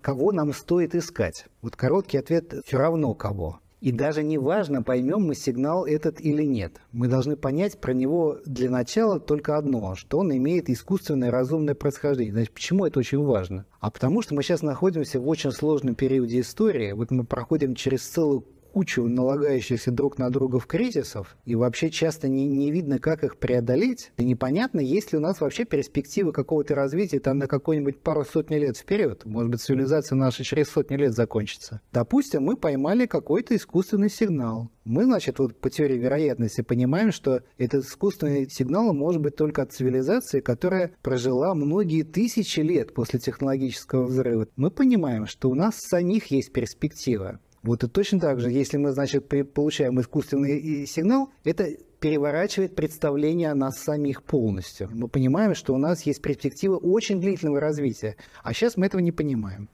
Кого нам стоит искать? Вот короткий ответ – все равно кого. И даже не важно, поймем мы сигнал этот или нет. Мы должны понять про него для начала только одно, что он имеет искусственное разумное происхождение. Значит, почему это очень важно? А потому что мы сейчас находимся в очень сложном периоде истории. Вот мы проходим через целую кучу налагающихся друг на друга в кризисов, и вообще часто не, не видно, как их преодолеть. И непонятно, есть ли у нас вообще перспективы какого-то развития там на какой-нибудь пару сотни лет вперед. Может быть, цивилизация наша через сотни лет закончится. Допустим, мы поймали какой-то искусственный сигнал. Мы, значит, вот по теории вероятности понимаем, что этот искусственный сигнал может быть только от цивилизации, которая прожила многие тысячи лет после технологического взрыва. Мы понимаем, что у нас самих есть перспектива. Вот и точно так же, если мы, значит, получаем искусственный э, сигнал, это переворачивает представление о нас самих полностью. Мы понимаем, что у нас есть перспектива очень длительного развития, а сейчас мы этого не понимаем.